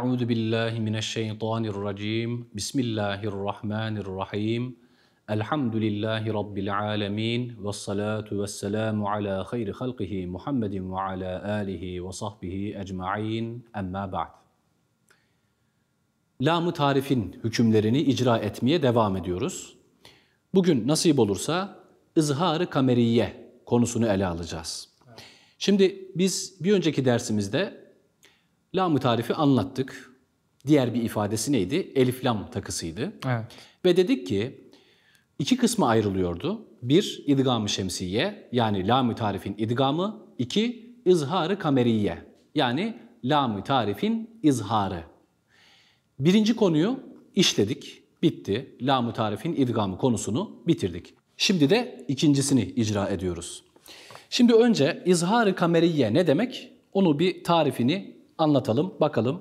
Euzu billahi mineşşeytanirracim. Bismillahirrahmanirrahim. Elhamdülillahi rabbil alamin ve salatu vesselamu ala hayri halqihi Muhammedin ve ala alihi ve sahbihi ecmaîn. Emma ba'd. Lam-ı tarifin hükümlerini icra etmeye devam ediyoruz. Bugün nasip olursa ızharı kameriye konusunu ele alacağız. Şimdi biz bir önceki dersimizde Lam-ı tarifi anlattık. Diğer bir ifadesi neydi? Elif lam takısıydı. Evet. Ve dedik ki iki kısmı ayrılıyordu. Bir, idgam-ı şemsiye yani lam-ı tarifin idgamı. iki izharı kameriye yani lam-ı tarifin izharı. Birinci konuyu işledik, bitti. Lam-ı tarifin idgamı konusunu bitirdik. Şimdi de ikincisini icra ediyoruz. Şimdi önce izharı kameriye ne demek? Onu bir tarifini anlatalım, bakalım.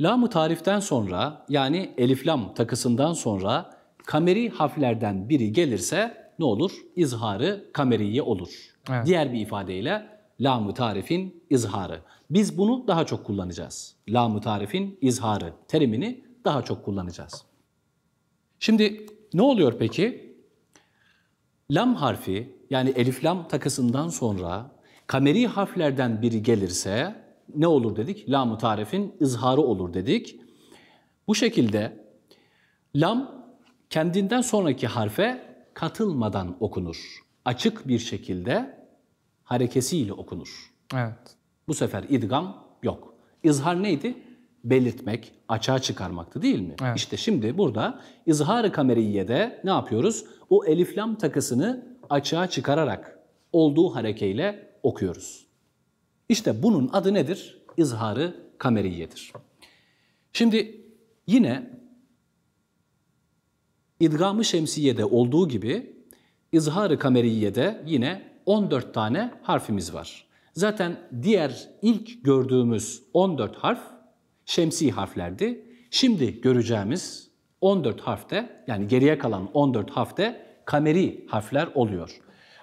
Lam-ı tariften sonra yani eliflam takısından sonra kameri harflerden biri gelirse ne olur? İzharı kameriye olur. Evet. Diğer bir ifadeyle lam-ı tarifin izharı. Biz bunu daha çok kullanacağız. Lam-ı tarifin izharı terimini daha çok kullanacağız. Şimdi ne oluyor peki? Lam harfi yani elif lam takısından sonra kameri harflerden biri gelirse ne olur dedik? Lam-ı tarifin izharı olur dedik. Bu şekilde lam kendinden sonraki harfe katılmadan okunur. Açık bir şekilde harekesiyle okunur. Evet. Bu sefer idgam yok. İzhar neydi? Belirtmek, açığa çıkarmaktı değil mi? Evet. İşte şimdi burada izhar-ı kameriyede ne yapıyoruz? O elif lam takısını açığa çıkararak olduğu harekeyle okuyoruz. İşte bunun adı nedir? İzharı kameriyedir. Şimdi yine idgamı Şemsiye'de olduğu gibi izharı Kameriye'de yine 14 tane harfimiz var. Zaten diğer ilk gördüğümüz 14 harf şemsi harflerdi. Şimdi göreceğimiz 14 harfte yani geriye kalan 14 harfte kameri harfler oluyor.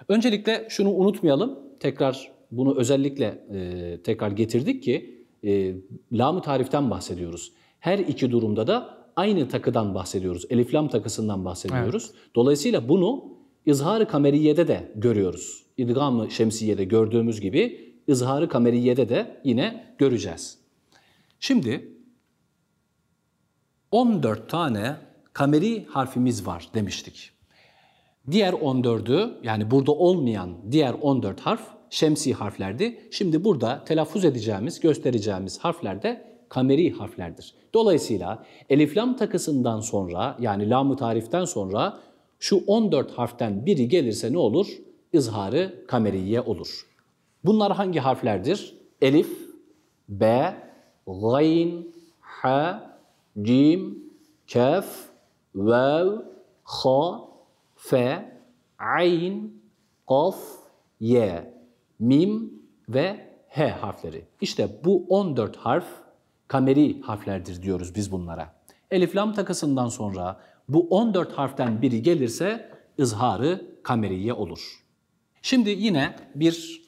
Öncelikle şunu unutmayalım. Tekrar bunu özellikle e, tekrar getirdik ki e, lam tariften bahsediyoruz. Her iki durumda da aynı takıdan bahsediyoruz. Elif lam takısından bahsediyoruz. Evet. Dolayısıyla bunu izhar-ı kameriyede de görüyoruz. İdgam-ı şemsiyede gördüğümüz gibi izhar-ı kameriyede de yine göreceğiz. Şimdi 14 tane kameri harfimiz var demiştik. Diğer 14'ü yani burada olmayan diğer 14 harf şemsi harflerdi. Şimdi burada telaffuz edeceğimiz, göstereceğimiz harfler de kameri harflerdir. Dolayısıyla elif lam takısından sonra yani lam-ı tariften sonra şu 14 harften biri gelirse ne olur? İzharı kameriye olur. Bunlar hangi harflerdir? Elif, B, Gayn, H, Cim, Kef, Vav, Ha, Fe, Ayn, Kaf, Ye mim ve He harfleri. İşte bu 14 harf kameri harflerdir diyoruz biz bunlara. Elif lam takasından sonra bu 14 harften biri gelirse izharı kameriye olur. Şimdi yine bir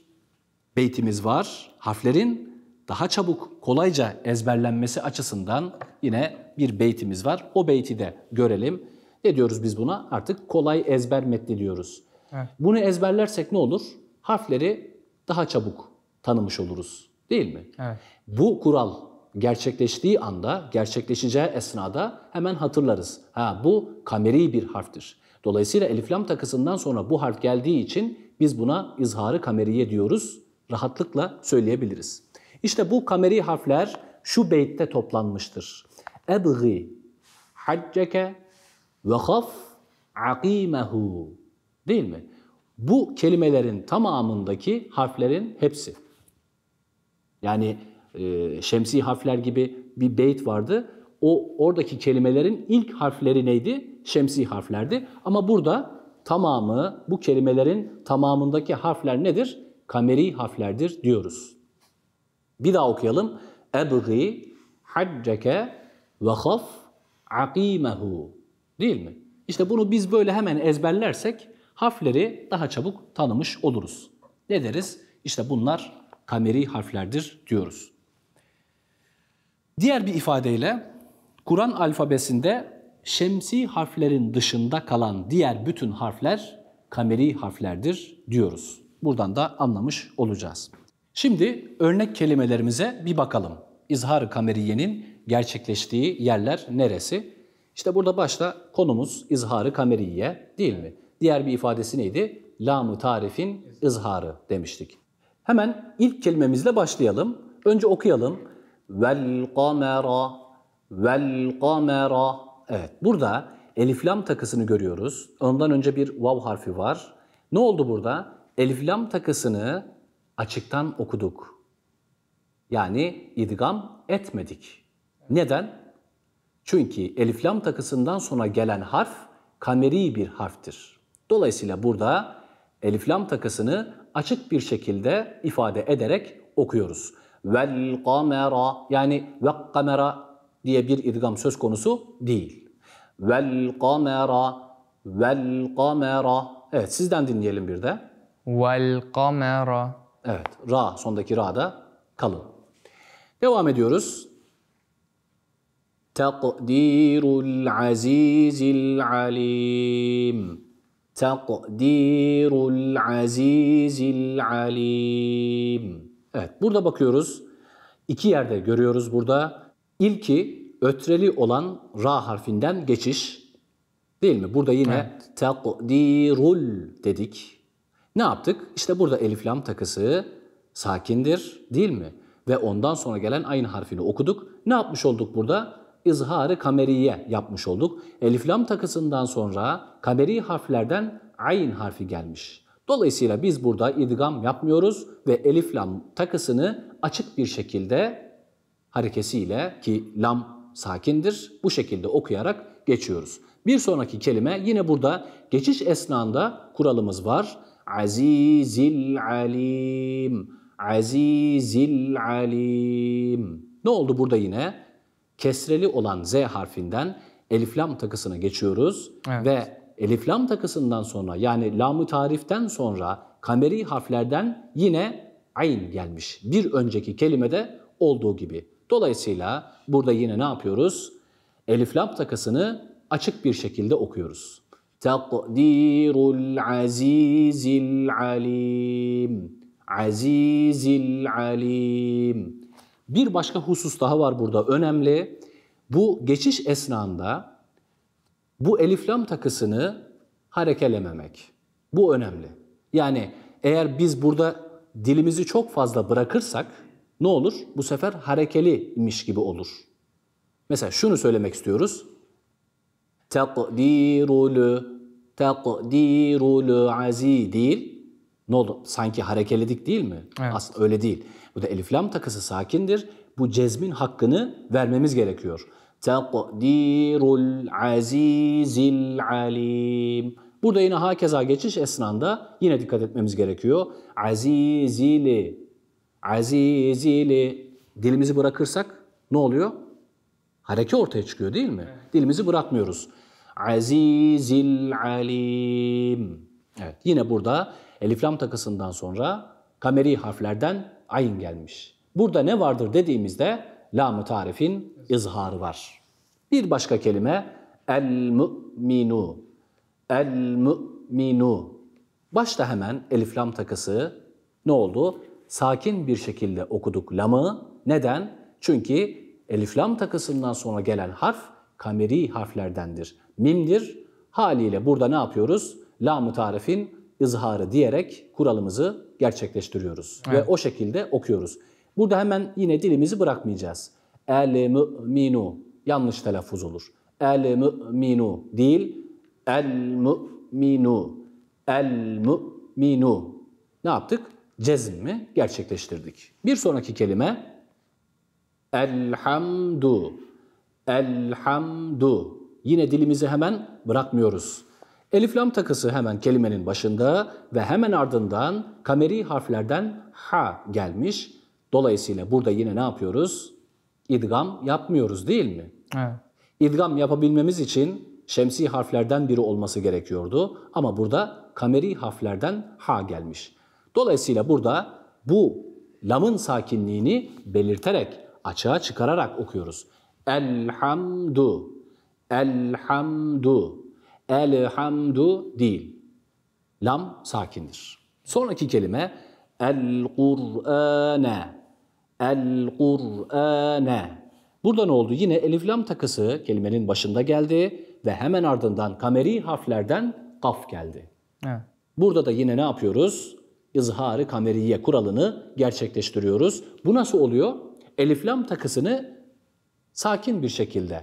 beytimiz var. Harflerin daha çabuk, kolayca ezberlenmesi açısından yine bir beytimiz var. O beyti de görelim. Ne diyoruz biz buna? Artık kolay ezber metni diyoruz. Evet. Bunu ezberlersek ne olur? Harfleri daha çabuk tanımış oluruz. Değil mi? Evet. Bu kural gerçekleştiği anda, gerçekleşeceği esnada hemen hatırlarız. Ha bu kameri bir harftir. Dolayısıyla Elif Lam takısından sonra bu harf geldiği için biz buna izharı kameriye diyoruz. Rahatlıkla söyleyebiliriz. İşte bu kameri harfler şu beytte toplanmıştır. Ebgi hacceke ve khaf akimehu. Değil mi? bu kelimelerin tamamındaki harflerin hepsi. Yani e, şemsi harfler gibi bir beyt vardı. O oradaki kelimelerin ilk harfleri neydi? Şemsi harflerdi. Ama burada tamamı bu kelimelerin tamamındaki harfler nedir? Kameri harflerdir diyoruz. Bir daha okuyalım. Ebgi hacceke ve khaf akimehu. Değil mi? İşte bunu biz böyle hemen ezberlersek harfleri daha çabuk tanımış oluruz. Ne deriz? İşte bunlar kameri harflerdir diyoruz. Diğer bir ifadeyle Kur'an alfabesinde şemsi harflerin dışında kalan diğer bütün harfler kameri harflerdir diyoruz. Buradan da anlamış olacağız. Şimdi örnek kelimelerimize bir bakalım. İzhar-ı Kameriye'nin gerçekleştiği yerler neresi? İşte burada başta konumuz İzhar-ı Kameriye değil mi? Diğer bir ifadesi neydi? Lamu tarifin izharı demiştik. Hemen ilk kelimemizle başlayalım. Önce okuyalım. Vel kamera vel kamera Evet burada elif lam takısını görüyoruz. Ondan önce bir vav harfi var. Ne oldu burada? Elif lam takısını açıktan okuduk. Yani idgam etmedik. Neden? Çünkü elif lam takısından sonra gelen harf kameri bir harftir. Dolayısıyla burada elif lam takısını açık bir şekilde ifade ederek okuyoruz. Vel kamera yani ve kamera diye bir idgam söz konusu değil. Vel kamera vel kamera Evet sizden dinleyelim bir de. Vel kamera Evet ra sondaki ra da kalın. Devam ediyoruz. Takdirul azizil alim. Takdirul azizil alim. Evet burada bakıyoruz. İki yerde görüyoruz burada. İlki ötreli olan ra harfinden geçiş. Değil mi? Burada yine evet. takdirul dedik. Ne yaptık? İşte burada elif lam takısı sakindir değil mi? Ve ondan sonra gelen aynı harfini okuduk. Ne yapmış olduk burada? izharı kameriye yapmış olduk. Elif lam takısından sonra kameri harflerden ayn harfi gelmiş. Dolayısıyla biz burada idgam yapmıyoruz ve elif lam takısını açık bir şekilde harekesiyle ki lam sakindir bu şekilde okuyarak geçiyoruz. Bir sonraki kelime yine burada geçiş esnasında kuralımız var. Azizil alim. Azizil alim. Ne oldu burada yine? kesreli olan Z harfinden eliflam takısına geçiyoruz. Evet. Ve eliflam takısından sonra yani lamu tariften sonra kameri harflerden yine ayn gelmiş. Bir önceki kelimede olduğu gibi. Dolayısıyla burada yine ne yapıyoruz? Eliflam takısını açık bir şekilde okuyoruz. Takdirul azizil alim. Azizil alim. Bir başka husus daha var burada önemli. Bu geçiş esnasında bu eliflam takısını harekelememek. Bu önemli. Yani eğer biz burada dilimizi çok fazla bırakırsak ne olur? Bu sefer harekeliymiş gibi olur. Mesela şunu söylemek istiyoruz. Takdirulu, takdirulu aziz değil ne oldu? Sanki harekeledik değil mi? Evet. Aslında öyle değil. Bu da Eliflam takısı sakindir. Bu cezmin hakkını vermemiz gerekiyor. Takdirul azizil alim. Burada yine hakeza geçiş esnanda yine dikkat etmemiz gerekiyor. Azizili, azizili. Dilimizi bırakırsak ne oluyor? Hareke ortaya çıkıyor değil mi? Evet. Dilimizi bırakmıyoruz. Azizil alim. Evet yine burada Eliflam takısından sonra kameri harflerden ayin gelmiş. Burada ne vardır dediğimizde lam-ı tarifin izharı var. Bir başka kelime el-mü'minu. El-mü'minu. Başta hemen eliflam takısı ne oldu? Sakin bir şekilde okuduk lamı. Neden? Çünkü eliflam takısından sonra gelen harf kameri harflerdendir. Mimdir. Haliyle burada ne yapıyoruz? Lam-ı tarifin izharı diyerek kuralımızı gerçekleştiriyoruz. Evet. Ve o şekilde okuyoruz. Burada hemen yine dilimizi bırakmayacağız. El minu yanlış telaffuz olur. El minu değil el minu el minu ne yaptık? mi? gerçekleştirdik. Bir sonraki kelime elhamdu elhamdu yine dilimizi hemen bırakmıyoruz. Elif lam takısı hemen kelimenin başında ve hemen ardından kameri harflerden ha gelmiş. Dolayısıyla burada yine ne yapıyoruz? İdgam yapmıyoruz değil mi? Evet. İdgam yapabilmemiz için şemsi harflerden biri olması gerekiyordu ama burada kameri harflerden ha gelmiş. Dolayısıyla burada bu lamın sakinliğini belirterek, açığa çıkararak okuyoruz. Elhamdu, elhamdu elhamdu değil. Lam sakindir. Sonraki kelime el-Kur'ane. El-Kur'ane. Burada ne oldu? Yine elif lam takısı kelimenin başında geldi ve hemen ardından kameri harflerden kaf geldi. Evet. Burada da yine ne yapıyoruz? İzharı kameriye kuralını gerçekleştiriyoruz. Bu nasıl oluyor? Elif lam takısını sakin bir şekilde,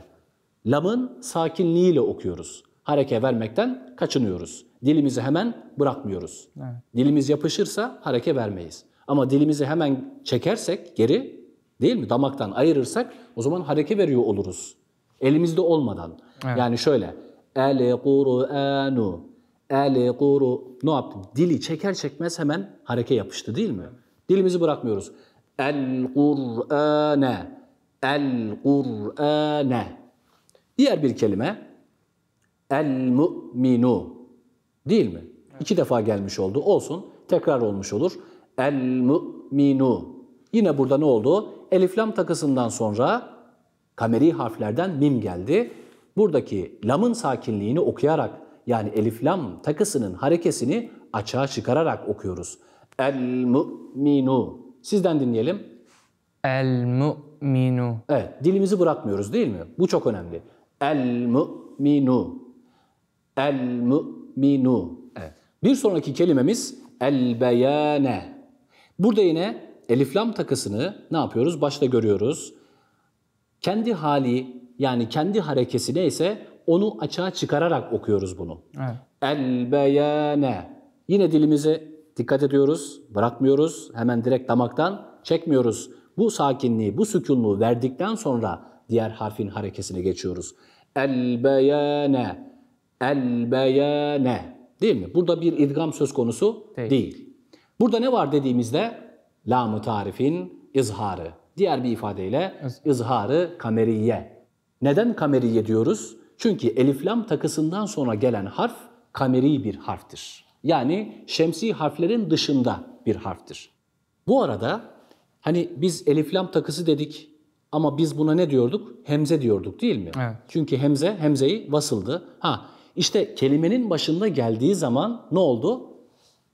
lamın sakinliğiyle okuyoruz hareke vermekten kaçınıyoruz. Dilimizi hemen bırakmıyoruz. Evet. Dilimiz yapışırsa hareke vermeyiz. Ama dilimizi hemen çekersek geri değil mi? Damaktan ayırırsak o zaman hareke veriyor oluruz. Elimizde olmadan. Evet. Yani şöyle el Kur'anu el Kur'u ne yaptı? Dili çeker çekmez hemen hareke yapıştı değil mi? Dilimizi bırakmıyoruz. El Kur'ane el Kur'ane Diğer bir kelime El mu'minu değil mi? Evet. İki defa gelmiş oldu. Olsun. Tekrar olmuş olur. El mu'minu. Yine burada ne oldu? Elif lam takısından sonra kameri harflerden mim geldi. Buradaki lamın sakinliğini okuyarak yani elif lam takısının harekesini açığa çıkararak okuyoruz. El mu'minu. Sizden dinleyelim. El mu'minu. Evet, dilimizi bırakmıyoruz değil mi? Bu çok önemli. El mu'minu. El müminu. Evet. Bir sonraki kelimemiz el beyane. Burada yine eliflam takısını ne yapıyoruz? Başta görüyoruz. Kendi hali yani kendi harekesi neyse onu açığa çıkararak okuyoruz bunu. Evet. El beyane. Yine dilimizi dikkat ediyoruz, bırakmıyoruz. Hemen direkt damaktan çekmiyoruz. Bu sakinliği, bu sükunluğu verdikten sonra diğer harfin harekesine geçiyoruz. El beyane el beyane. Değil mi? Burada bir idgam söz konusu değil. değil. Burada ne var dediğimizde lam tarifin izharı. Diğer bir ifadeyle izharı kameriye. Neden kameriye diyoruz? Çünkü elif lam takısından sonra gelen harf kameri bir harftir. Yani şemsi harflerin dışında bir harftir. Bu arada hani biz elif lam takısı dedik ama biz buna ne diyorduk? Hemze diyorduk değil mi? Evet. Çünkü hemze hemzeyi vasıldı. Ha işte kelimenin başında geldiği zaman ne oldu?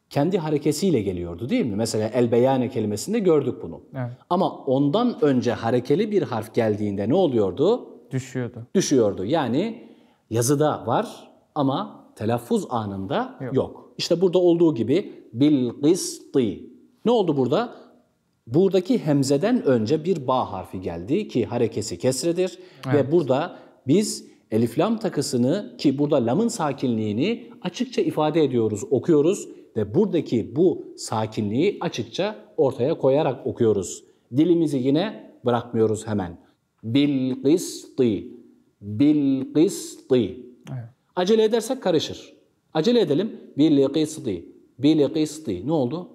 Kendi harekesiyle geliyordu değil mi? Mesela el beyane kelimesinde gördük bunu. Evet. Ama ondan önce harekeli bir harf geldiğinde ne oluyordu? Düşüyordu. Düşüyordu. Yani yazıda var ama telaffuz anında yok. yok. İşte burada olduğu gibi bil qisti. Ne oldu burada? Buradaki hemzeden önce bir ba harfi geldi ki harekesi kesredir evet. ve burada biz Elif lam takısını ki burada lamın sakinliğini açıkça ifade ediyoruz, okuyoruz ve buradaki bu sakinliği açıkça ortaya koyarak okuyoruz. Dilimizi yine bırakmıyoruz hemen. Bil kısti. Bil kısti. Acele edersek karışır. Acele edelim. Bil kısti. Bil kısti. Ne oldu?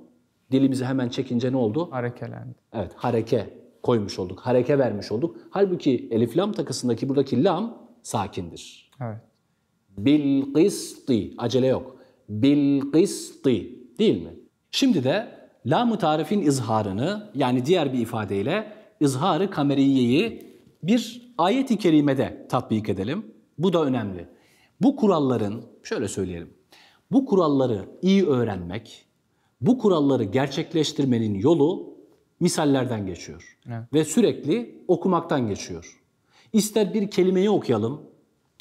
Dilimizi hemen çekince ne oldu? Harekelendi. Evet, hareke koymuş olduk. Hareke vermiş olduk. Halbuki elif lam takısındaki buradaki lam sakindir. Evet. Bil kısti acele yok. Bil kısti değil mi? Şimdi de la mutarifin izharını yani diğer bir ifadeyle izharı kameriyeyi bir ayet-i kerimede tatbik edelim. Bu da önemli. Bu kuralların şöyle söyleyelim. Bu kuralları iyi öğrenmek, bu kuralları gerçekleştirmenin yolu misallerden geçiyor. Evet. Ve sürekli okumaktan geçiyor. İster bir kelimeyi okuyalım,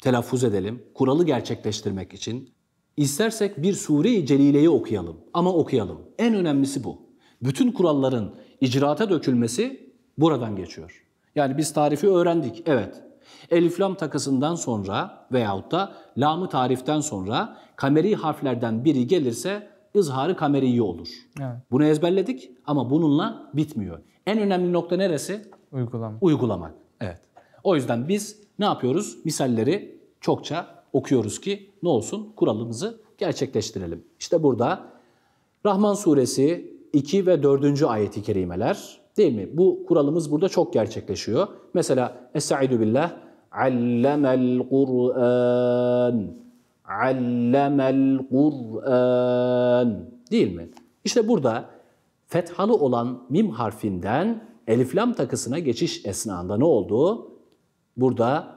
telaffuz edelim, kuralı gerçekleştirmek için. İstersek bir sure-i celileyi okuyalım ama okuyalım. En önemlisi bu. Bütün kuralların icraata dökülmesi buradan geçiyor. Yani biz tarifi öğrendik, evet. Elif lam takısından sonra veyahut da lamı tariften sonra kameri harflerden biri gelirse izharı kameriyi olur. Evet. Bunu ezberledik ama bununla bitmiyor. En önemli nokta neresi? Uygulamak. Uygulamak. Evet. O yüzden biz ne yapıyoruz? Misalleri çokça okuyoruz ki ne olsun? Kuralımızı gerçekleştirelim. İşte burada Rahman suresi 2 ve 4. ayeti kerimeler değil mi? Bu kuralımız burada çok gerçekleşiyor. Mesela Es-Saidu billah allemel Kur'an allemel Kur'an değil mi? İşte burada fethalı olan mim harfinden eliflam takısına geçiş esnasında ne olduğu? burada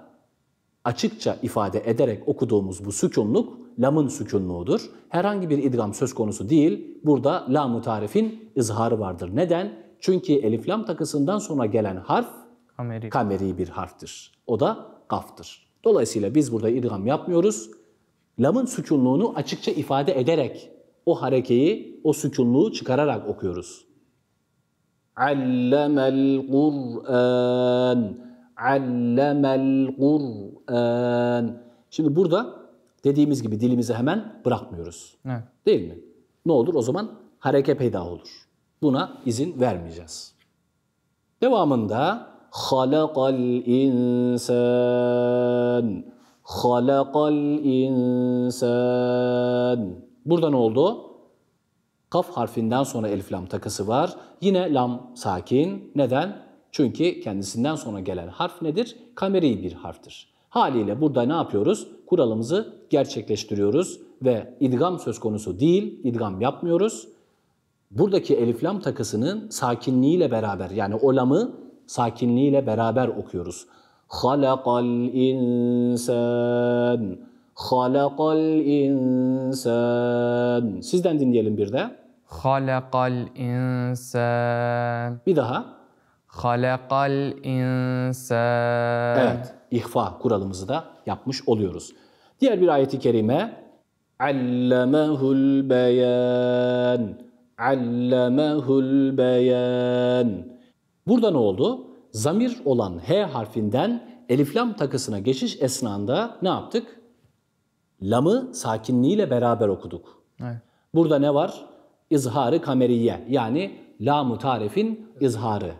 açıkça ifade ederek okuduğumuz bu sükunluk lamın sükunluğudur. Herhangi bir idgam söz konusu değil. Burada lamu tarifin izharı vardır. Neden? Çünkü elif lam takısından sonra gelen harf kameri, kameri bir harftir. O da kaftır. Dolayısıyla biz burada idgam yapmıyoruz. Lamın sükunluğunu açıkça ifade ederek o harekeyi, o sükunluğu çıkararak okuyoruz. Allemel Kur'an allemel Kur'an. Şimdi burada dediğimiz gibi dilimizi hemen bırakmıyoruz. Evet. Değil mi? Ne olur o zaman hareke peyda olur. Buna izin vermeyeceğiz. Devamında halakal insan halakal insan Burada ne oldu? Kaf harfinden sonra elif lam takısı var. Yine lam sakin. Neden? Çünkü kendisinden sonra gelen harf nedir? Kameri bir harftir. Haliyle burada ne yapıyoruz? Kuralımızı gerçekleştiriyoruz ve idgam söz konusu değil, idgam yapmıyoruz. Buradaki eliflam takısının sakinliğiyle beraber yani o lamı sakinliğiyle beraber okuyoruz. Halakal insan. Halakal insan. Sizden dinleyelim bir de. Halakal insan. Bir daha. Halakal insan. Evet, ihfa kuralımızı da yapmış oluyoruz. Diğer bir ayeti kerime Allemehul beyan. Allemehul beyan. Burada ne oldu? Zamir olan H harfinden eliflam takısına geçiş esnasında ne yaptık? Lamı sakinliğiyle beraber okuduk. Evet. Burada ne var? İzharı kameriye yani lamu tarifin izharı.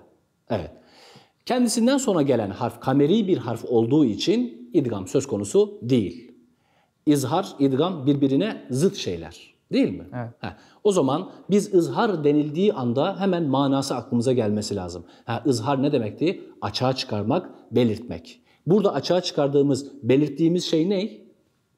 Evet. Kendisinden sonra gelen harf kameri bir harf olduğu için idgam söz konusu değil. İzhar, idgam birbirine zıt şeyler. Değil mi? Evet. Heh. O zaman biz ızhar denildiği anda hemen manası aklımıza gelmesi lazım. Ha, ızhar ne demekti? Açığa çıkarmak, belirtmek. Burada açığa çıkardığımız, belirttiğimiz şey ne?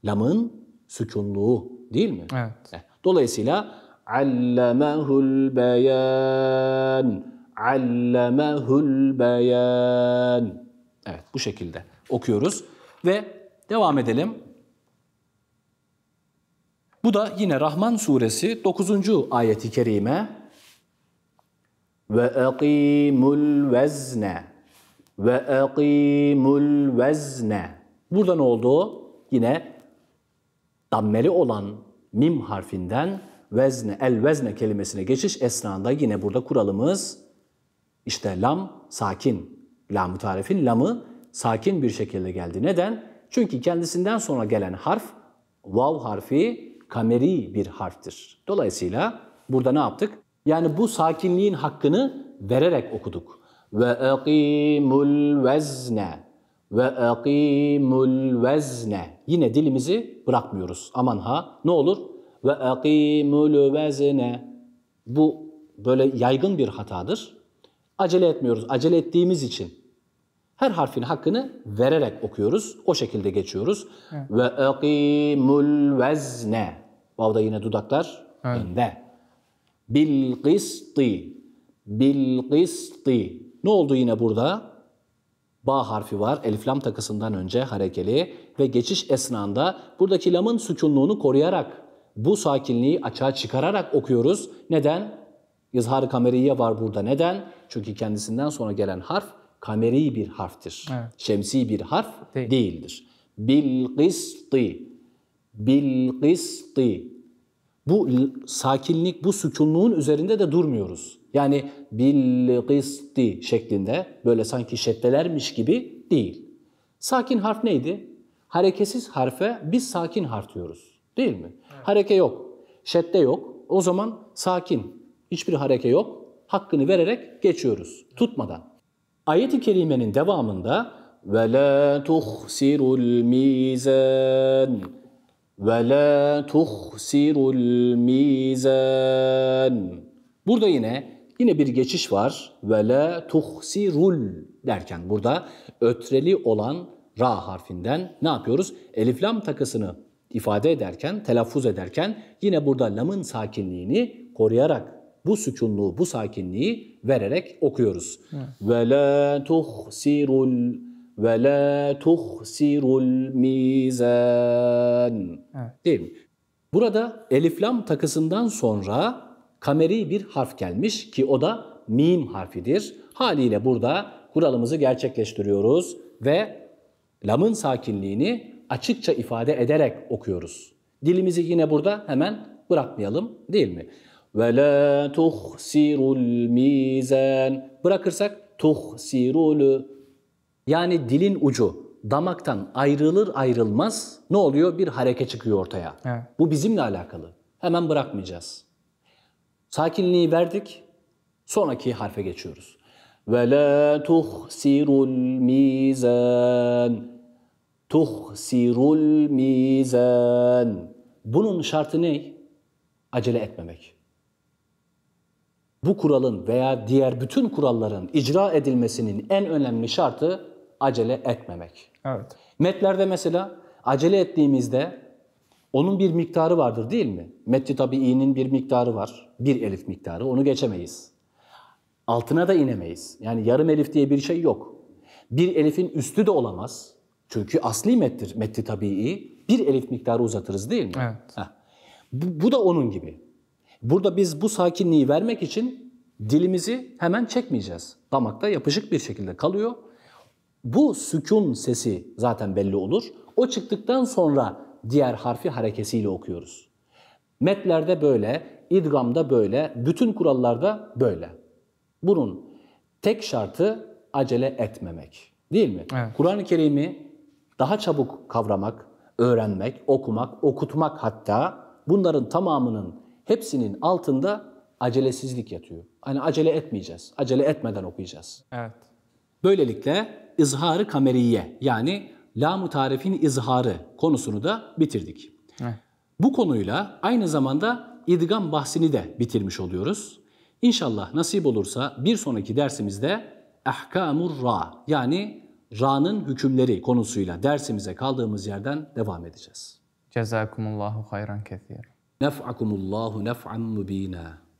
Lamın sükunluğu değil mi? Evet. Heh. Dolayısıyla allemehul beyan allemehul Bayan. Evet bu şekilde okuyoruz ve devam edelim. Bu da yine Rahman suresi 9. ayeti kerime. Ve aqimul vezne ve aqimul vezne. Burada ne oldu? Yine dammeli olan mim harfinden vezne, el vezne kelimesine geçiş esnasında yine burada kuralımız işte lam sakin. La mutarifin lamı sakin bir şekilde geldi. Neden? Çünkü kendisinden sonra gelen harf vav harfi kameri bir harftir. Dolayısıyla burada ne yaptık? Yani bu sakinliğin hakkını vererek okuduk. Ve aqimul vezne ve aqimul vezne. Yine dilimizi bırakmıyoruz. Aman ha ne olur? Ve aqimul vezne. Bu böyle yaygın bir hatadır acele etmiyoruz. Acele ettiğimiz için her harfin hakkını vererek okuyoruz. O şekilde geçiyoruz. Evet. Ve akimul vezne. Vav'da yine dudaklar evet. önde. Bil kısti. Bil kısti. Ne oldu yine burada? Ba harfi var. Elif lam takısından önce harekeli ve geçiş esnanda buradaki lamın sükunluğunu koruyarak bu sakinliği açığa çıkararak okuyoruz. Neden? İzhar-ı kameriye var burada. Neden? Çünkü kendisinden sonra gelen harf kameri bir harftir. Evet. Şemsi bir harf Değil. değildir. Bil kısti. Bu sakinlik, bu sükunluğun üzerinde de durmuyoruz. Yani bil şeklinde böyle sanki şeddelermiş gibi değil. Sakin harf neydi? Hareketsiz harfe biz sakin harf diyoruz. Değil mi? Evet. Hareke yok, şedde yok. O zaman sakin Hiçbir hareke yok. Hakkını vererek geçiyoruz. Tutmadan. Ayet-i kerimenin devamında ve la tuhsirul mizan ve la tuhsirul mizan. Burada yine yine bir geçiş var. Ve la tuhsirul derken burada ötreli olan ra harfinden ne yapıyoruz? Elif lam takısını ifade ederken, telaffuz ederken yine burada lamın sakinliğini koruyarak bu sükunluğu, bu sakinliği vererek okuyoruz. Ve la tuhsirul ve la tuhsirul mizan. Değil mi? Burada eliflam takısından sonra kameri bir harf gelmiş ki o da mim harfidir. Haliyle burada kuralımızı gerçekleştiriyoruz ve lamın sakinliğini açıkça ifade ederek okuyoruz. Dilimizi yine burada hemen bırakmayalım değil mi? Ve la tuhsirul mizan. Bırakırsak tuhsirul. Yani dilin ucu damaktan ayrılır ayrılmaz ne oluyor? Bir hareke çıkıyor ortaya. Evet. Bu bizimle alakalı. Hemen bırakmayacağız. Sakinliği verdik. Sonraki harfe geçiyoruz. Ve la tuhsirul mizan. Tuhsirul mizan. Bunun şartı ne? Acele etmemek bu kuralın veya diğer bütün kuralların icra edilmesinin en önemli şartı acele etmemek. Evet. Metlerde mesela acele ettiğimizde onun bir miktarı vardır değil mi? Metti tabiinin bir miktarı var. Bir elif miktarı. Onu geçemeyiz. Altına da inemeyiz. Yani yarım elif diye bir şey yok. Bir elifin üstü de olamaz. Çünkü asli mettir metti tabii. Bir elif miktarı uzatırız değil mi? Evet. Bu, bu da onun gibi. Burada biz bu sakinliği vermek için dilimizi hemen çekmeyeceğiz. Damakta yapışık bir şekilde kalıyor. Bu sükun sesi zaten belli olur. O çıktıktan sonra diğer harfi harekesiyle okuyoruz. Metlerde böyle, idgamda böyle, bütün kurallarda böyle. Bunun tek şartı acele etmemek. Değil mi? Evet. Kur'an-ı Kerim'i daha çabuk kavramak, öğrenmek, okumak, okutmak hatta bunların tamamının Hepsinin altında acelesizlik yatıyor. Hani acele etmeyeceğiz. Acele etmeden okuyacağız. Evet. Böylelikle izharı kameriye yani lamu tarifin izharı konusunu da bitirdik. Evet. Bu konuyla aynı zamanda idgam bahsini de bitirmiş oluyoruz. İnşallah nasip olursa bir sonraki dersimizde ehkamur ra yani ra'nın hükümleri konusuyla dersimize kaldığımız yerden devam edeceğiz. Cezakumullahu hayran kethir. نفعكم الله نفعا مبينا